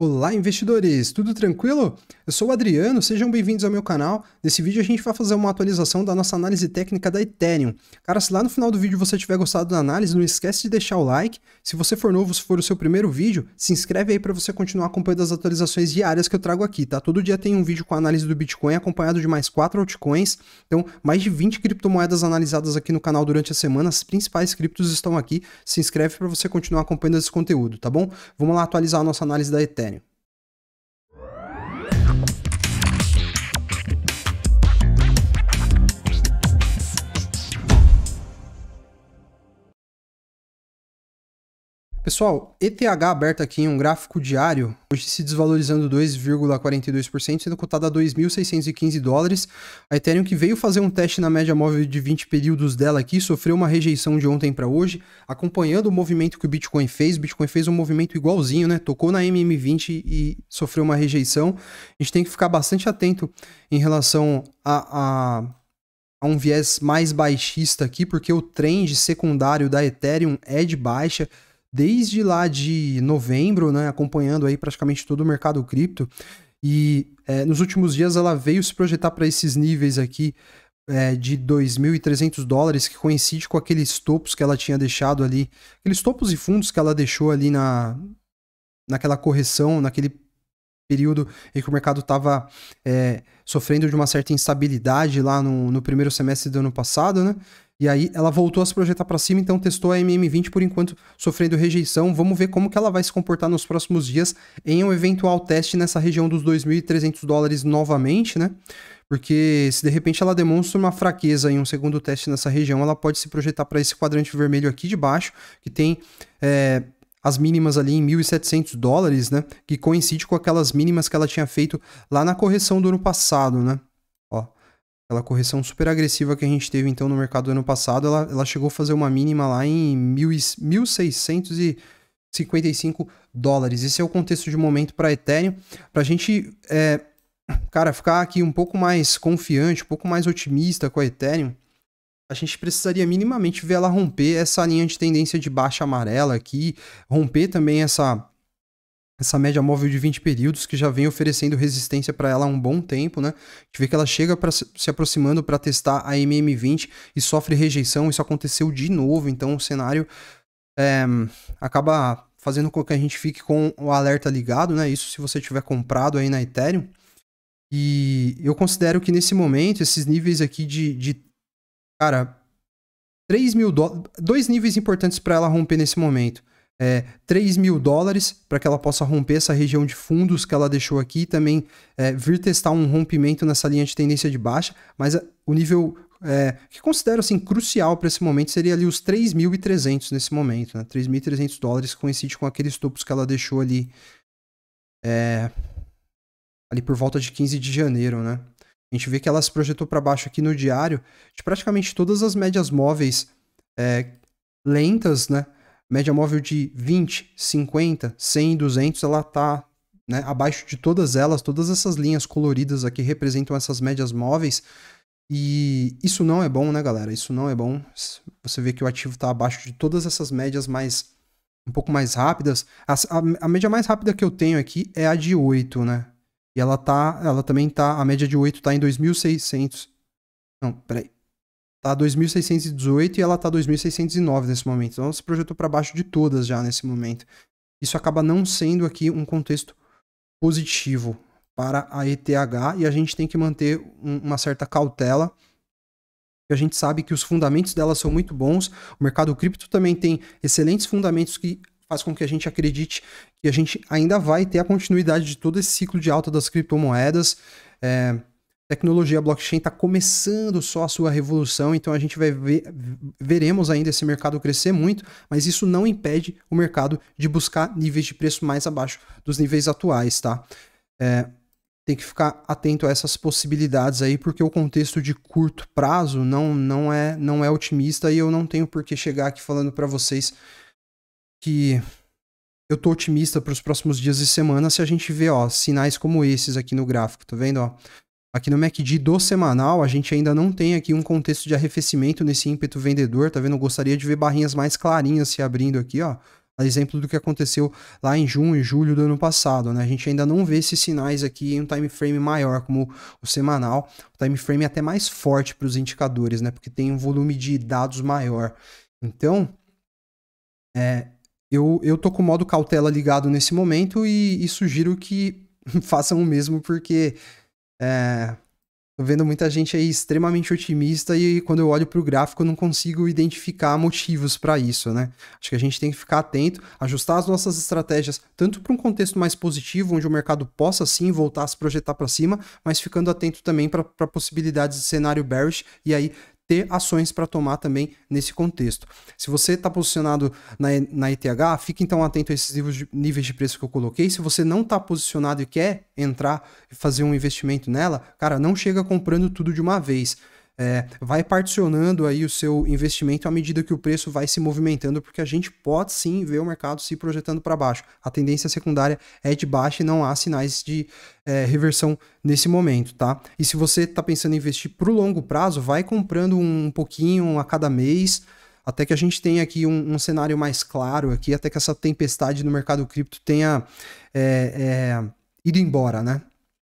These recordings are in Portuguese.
Olá, investidores! Tudo tranquilo? Eu sou o Adriano, sejam bem-vindos ao meu canal. Nesse vídeo a gente vai fazer uma atualização da nossa análise técnica da Ethereum. Cara, se lá no final do vídeo você tiver gostado da análise, não esquece de deixar o like. Se você for novo, se for o seu primeiro vídeo, se inscreve aí para você continuar acompanhando as atualizações diárias que eu trago aqui, tá? Todo dia tem um vídeo com a análise do Bitcoin acompanhado de mais 4 altcoins. Então, mais de 20 criptomoedas analisadas aqui no canal durante a semana. As principais criptos estão aqui. Se inscreve para você continuar acompanhando esse conteúdo, tá bom? Vamos lá atualizar a nossa análise da Ethereum. Pessoal, ETH aberto aqui em um gráfico diário, hoje se desvalorizando 2,42%, sendo cotada a 2.615 dólares. A Ethereum que veio fazer um teste na média móvel de 20 períodos dela aqui, sofreu uma rejeição de ontem para hoje, acompanhando o movimento que o Bitcoin fez. O Bitcoin fez um movimento igualzinho, né? Tocou na MM20 e sofreu uma rejeição. A gente tem que ficar bastante atento em relação a, a a um viés mais baixista aqui, porque o trend secundário da Ethereum é de baixa desde lá de novembro, né, acompanhando aí praticamente todo o mercado cripto. E é, nos últimos dias ela veio se projetar para esses níveis aqui é, de 2.300 dólares, que coincide com aqueles topos que ela tinha deixado ali, aqueles topos e fundos que ela deixou ali na, naquela correção, naquele período em que o mercado estava é, sofrendo de uma certa instabilidade lá no, no primeiro semestre do ano passado, né? E aí ela voltou a se projetar para cima, então testou a MM20 por enquanto sofrendo rejeição. Vamos ver como que ela vai se comportar nos próximos dias em um eventual teste nessa região dos 2.300 dólares novamente, né? Porque se de repente ela demonstra uma fraqueza em um segundo teste nessa região, ela pode se projetar para esse quadrante vermelho aqui de baixo, que tem é, as mínimas ali em 1.700 dólares, né? Que coincide com aquelas mínimas que ela tinha feito lá na correção do ano passado, né? Aquela correção super agressiva que a gente teve então no mercado ano passado, ela, ela chegou a fazer uma mínima lá em 1.655 dólares. Esse é o contexto de momento para Ethereum. Para a gente, é, cara, ficar aqui um pouco mais confiante, um pouco mais otimista com a Ethereum, a gente precisaria minimamente ver ela romper essa linha de tendência de baixa amarela aqui, romper também essa essa média móvel de 20 períodos que já vem oferecendo resistência para ela há um bom tempo, né? A gente vê que ela chega para se aproximando para testar a MM20 e sofre rejeição, isso aconteceu de novo, então o cenário é, acaba fazendo com que a gente fique com o alerta ligado, né? Isso se você tiver comprado aí na Ethereum. E eu considero que nesse momento, esses níveis aqui de, de cara, 3 mil dólares, dois níveis importantes para ela romper nesse momento é, 3 mil dólares para que ela possa romper essa região de fundos que ela deixou aqui e também é, vir testar um rompimento nessa linha de tendência de baixa, mas é, o nível é, que considero assim crucial para esse momento seria ali os 3.300 nesse momento, né? 3.300 dólares coincide com aqueles topos que ela deixou ali é, ali por volta de 15 de janeiro, né? A gente vê que ela se projetou para baixo aqui no diário de praticamente todas as médias móveis é, lentas, né? média móvel de 20, 50, 100, 200, ela está né, abaixo de todas elas, todas essas linhas coloridas aqui representam essas médias móveis. E isso não é bom, né, galera? Isso não é bom. Você vê que o ativo está abaixo de todas essas médias mais um pouco mais rápidas. A, a, a, média mais rápida que eu tenho aqui é a de 8, né? E ela tá, ela também tá, a média de 8 tá em 2600. Não, peraí tá 2.618 e ela tá 2.609 nesse momento. Então ela se projetou para baixo de todas já nesse momento. Isso acaba não sendo aqui um contexto positivo para a ETH e a gente tem que manter uma certa cautela. A gente sabe que os fundamentos dela são muito bons. O mercado cripto também tem excelentes fundamentos que faz com que a gente acredite que a gente ainda vai ter a continuidade de todo esse ciclo de alta das criptomoedas. É, tecnologia blockchain está começando só a sua revolução, então a gente vai ver, veremos ainda esse mercado crescer muito, mas isso não impede o mercado de buscar níveis de preço mais abaixo dos níveis atuais, tá? É, tem que ficar atento a essas possibilidades aí, porque o contexto de curto prazo não, não, é, não é otimista e eu não tenho por que chegar aqui falando para vocês que eu tô otimista para os próximos dias e semanas se a gente vê ó, sinais como esses aqui no gráfico, tá vendo? Ó? Aqui no MACD do semanal, a gente ainda não tem aqui um contexto de arrefecimento nesse ímpeto vendedor, tá vendo? Eu gostaria de ver barrinhas mais clarinhas se abrindo aqui, ó. A exemplo do que aconteceu lá em junho e julho do ano passado, né? A gente ainda não vê esses sinais aqui em um time frame maior como o semanal, o time frame é até mais forte para os indicadores, né? Porque tem um volume de dados maior. Então, é, eu, eu tô com o modo cautela ligado nesse momento e, e sugiro que façam o mesmo, porque é, tô vendo muita gente aí extremamente otimista e quando eu olho pro gráfico eu não consigo identificar motivos para isso, né? Acho que a gente tem que ficar atento, ajustar as nossas estratégias tanto para um contexto mais positivo, onde o mercado possa sim voltar a se projetar para cima, mas ficando atento também para possibilidades de cenário bearish e aí ter ações para tomar também nesse contexto. Se você está posicionado na, na ETH, fique então atento a esses níveis de, níveis de preço que eu coloquei. Se você não está posicionado e quer entrar e fazer um investimento nela, cara, não chega comprando tudo de uma vez é, vai particionando aí o seu investimento à medida que o preço vai se movimentando, porque a gente pode sim ver o mercado se projetando para baixo. A tendência secundária é de baixo e não há sinais de é, reversão nesse momento, tá? E se você está pensando em investir para o longo prazo, vai comprando um pouquinho a cada mês, até que a gente tenha aqui um, um, cenário mais claro aqui, até que essa tempestade no mercado cripto tenha é, é, ido embora, né?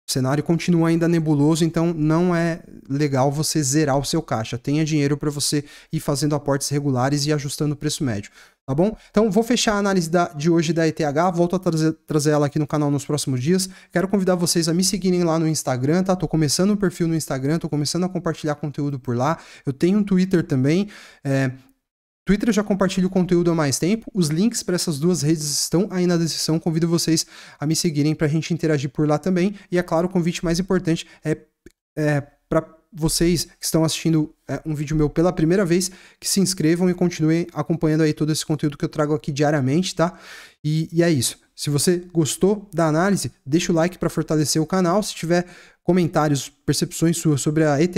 O cenário continua ainda nebuloso, então não é legal você zerar o seu caixa. Tenha dinheiro para você ir fazendo aportes regulares e ajustando o preço médio. Tá bom? Então vou fechar a análise da, de hoje da ETH, volto a trazer, trazer, ela aqui no canal nos próximos dias. Quero convidar vocês a me seguirem lá no Instagram, tá? Tô começando o perfil no Instagram, tô começando a compartilhar conteúdo por lá. Eu tenho um Twitter também. É, Twitter eu já compartilho conteúdo há mais tempo. Os links para essas duas redes estão aí na descrição. Convido vocês a me seguirem para a gente interagir por lá também. E é claro, o convite mais importante é, é para vocês que estão assistindo é, um vídeo meu pela primeira vez, que se inscrevam e continuem acompanhando aí todo esse conteúdo que eu trago aqui diariamente, tá? e, e é isso. Se você gostou da análise, deixa o like para fortalecer o canal. Se tiver comentários, percepções suas sobre a ETH,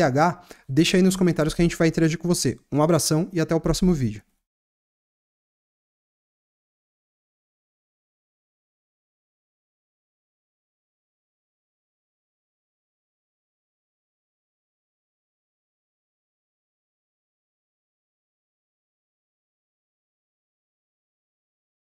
deixa aí nos comentários que a gente vai interagir com você. Um abração e até o próximo vídeo.